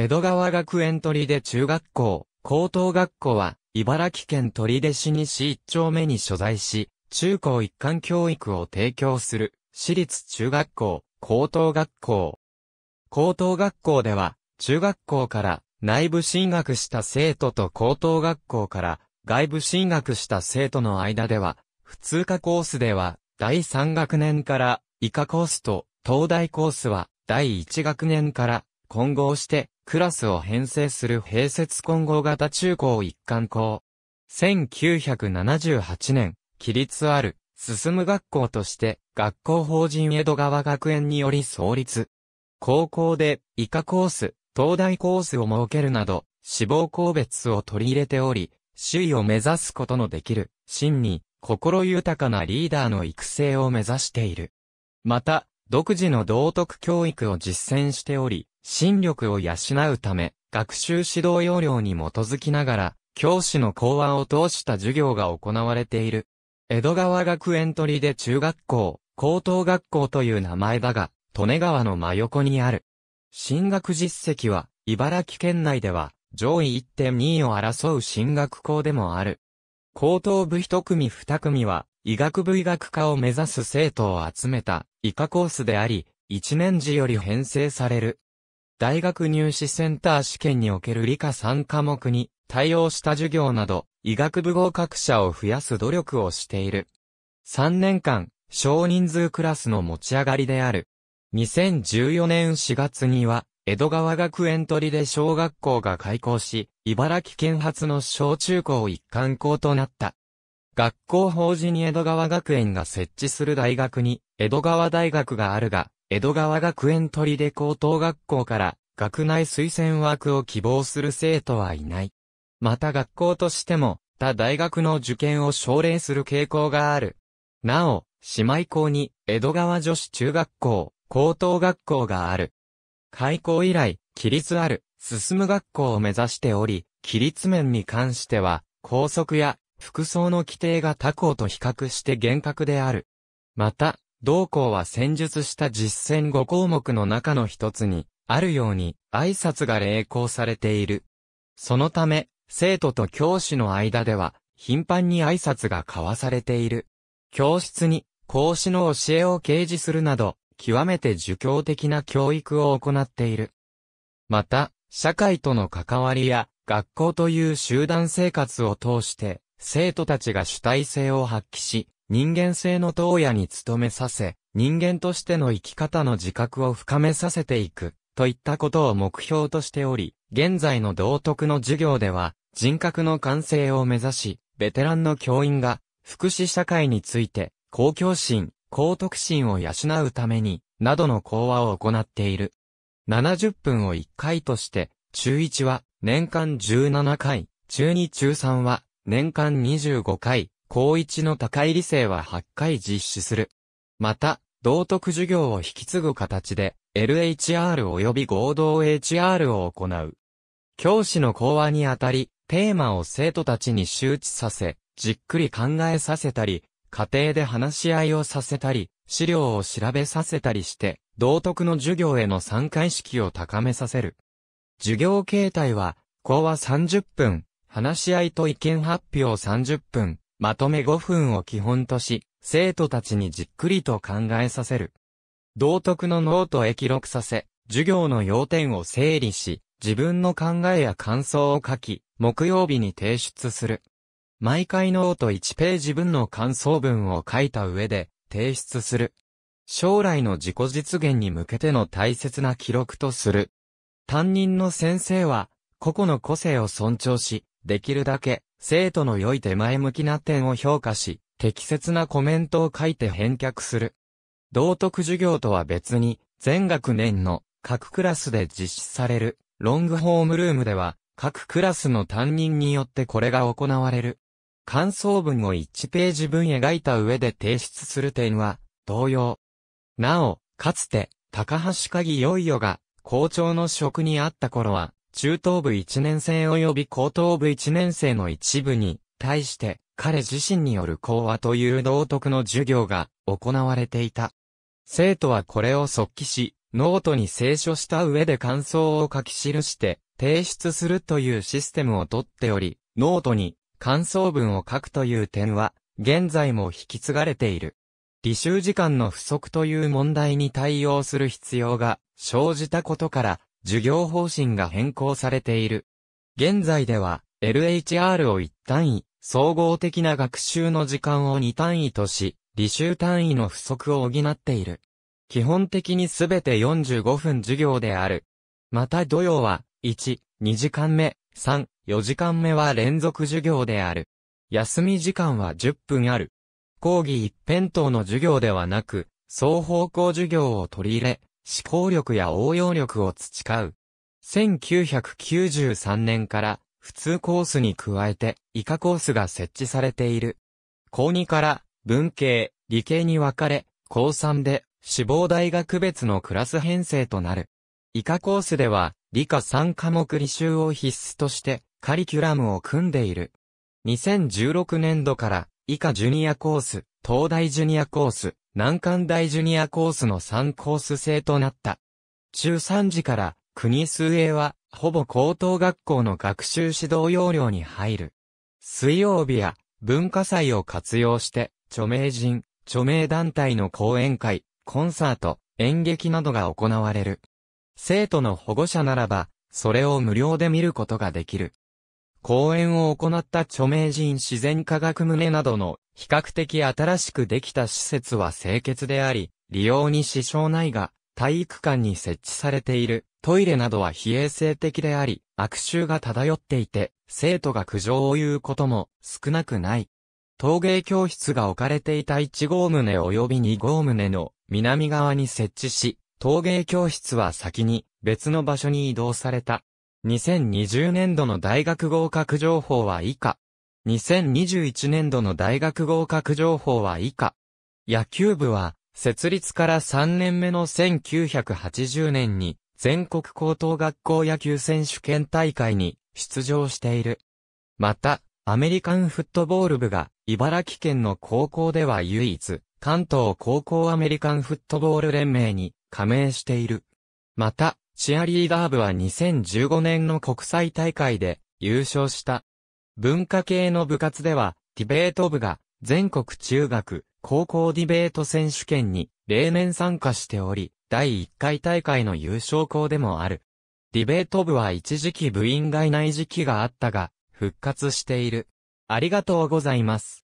江戸川学園取出中学校、高等学校は、茨城県取出市西一丁目に所在し、中高一貫教育を提供する、私立中学校、高等学校。高等学校では、中学校から内部進学した生徒と高等学校から外部進学した生徒の間では、普通科コースでは、第3学年から以下コースと、東大コースは、第1学年から混合して、クラスを編成する併設混合型中高一貫校。1978年、規律ある、進む学校として、学校法人江戸川学園により創立。高校で、以下コース、東大コースを設けるなど、志望校別を取り入れており、周囲を目指すことのできる、真に、心豊かなリーダーの育成を目指している。また、独自の道徳教育を実践しており、心力を養うため、学習指導要領に基づきながら、教師の講話を通した授業が行われている。江戸川学園取で中学校、高等学校という名前だが、利根川の真横にある。進学実績は、茨城県内では、上位1.2位を争う進学校でもある。高等部一組二組は、医学部医学科を目指す生徒を集めた、医科コースであり、一年時より編成される。大学入試センター試験における理科3科目に対応した授業など、医学部合格者を増やす努力をしている。3年間、少人数クラスの持ち上がりである。2014年4月には、江戸川学園取で小学校が開校し、茨城県発の小中高一貫校となった。学校法人に江戸川学園が設置する大学に、江戸川大学があるが、江戸川学園取出高等学校から学内推薦枠を希望する生徒はいない。また学校としても、他大学の受験を奨励する傾向がある。なお、姉妹校に江戸川女子中学校、高等学校がある。開校以来、規律ある、進む学校を目指しており、規律面に関しては、校則や服装の規定が他校と比較して厳格である。また、同校は戦術した実践5項目の中の一つに、あるように、挨拶が励行されている。そのため、生徒と教師の間では、頻繁に挨拶が交わされている。教室に、講師の教えを掲示するなど、極めて儒教的な教育を行っている。また、社会との関わりや、学校という集団生活を通して、生徒たちが主体性を発揮し、人間性の投野に努めさせ、人間としての生き方の自覚を深めさせていく、といったことを目標としており、現在の道徳の授業では、人格の完成を目指し、ベテランの教員が、福祉社会について、公共心、公徳心を養うために、などの講話を行っている。70分を1回として、中1は年間17回、中2中3は年間25回、高一の高い理性は8回実施する。また、道徳授業を引き継ぐ形で、LHR 及び合同 HR を行う。教師の講話にあたり、テーマを生徒たちに周知させ、じっくり考えさせたり、家庭で話し合いをさせたり、資料を調べさせたりして、道徳の授業への参加意識を高めさせる。授業形態は、講話30分、話し合いと意見発表30分、まとめ5分を基本とし、生徒たちにじっくりと考えさせる。道徳のノートへ記録させ、授業の要点を整理し、自分の考えや感想を書き、木曜日に提出する。毎回ノート1ページ分の感想文を書いた上で提出する。将来の自己実現に向けての大切な記録とする。担任の先生は、個々の個性を尊重し、できるだけ生徒の良い手前向きな点を評価し、適切なコメントを書いて返却する。道徳授業とは別に、全学年の各クラスで実施されるロングホームルームでは、各クラスの担任によってこれが行われる。感想文を1ページ分描いた上で提出する点は、同様。なお、かつて、高橋鍵よいよが、校長の職にあった頃は、中等部1年生及び高等部1年生の一部に、対して、彼自身による講話という道徳の授業が行われていた。生徒はこれを即帰し、ノートに聖書した上で感想を書き記して提出するというシステムをとっており、ノートに感想文を書くという点は、現在も引き継がれている。履修時間の不足という問題に対応する必要が生じたことから、授業方針が変更されている。現在では、LHR を1単位、総合的な学習の時間を2単位とし、履修単位の不足を補っている。基本的にすべて45分授業である。また土曜は、1、2時間目、3、4時間目は連続授業である。休み時間は10分ある。講義一辺倒の授業ではなく、双方向授業を取り入れ、思考力や応用力を培う。1993年から普通コースに加えて以下コースが設置されている。高2から文系、理系に分かれ、高3で志望大学別のクラス編成となる。以下コースでは理科3科目履修を必須としてカリキュラムを組んでいる。2016年度から以下ジュニアコース、東大ジュニアコース、南関大ジュニアコースの3コース制となった。中3時から国末はほぼ高等学校の学習指導要領に入る。水曜日や文化祭を活用して著名人、著名団体の講演会、コンサート、演劇などが行われる。生徒の保護者ならば、それを無料で見ることができる。講演を行った著名人自然科学棟などの比較的新しくできた施設は清潔であり、利用に支障ないが、体育館に設置されているトイレなどは非衛生的であり、悪臭が漂っていて、生徒が苦情を言うことも少なくない。陶芸教室が置かれていた1号棟及び2号棟の南側に設置し、陶芸教室は先に別の場所に移動された。2020年度の大学合格情報は以下。2021年度の大学合格情報は以下。野球部は、設立から3年目の1980年に、全国高等学校野球選手権大会に出場している。また、アメリカンフットボール部が、茨城県の高校では唯一、関東高校アメリカンフットボール連盟に加盟している。また、チアリーダー部は2015年の国際大会で優勝した。文化系の部活では、ディベート部が全国中学、高校ディベート選手権に例年参加しており、第1回大会の優勝校でもある。ディベート部は一時期部員がいない時期があったが、復活している。ありがとうございます。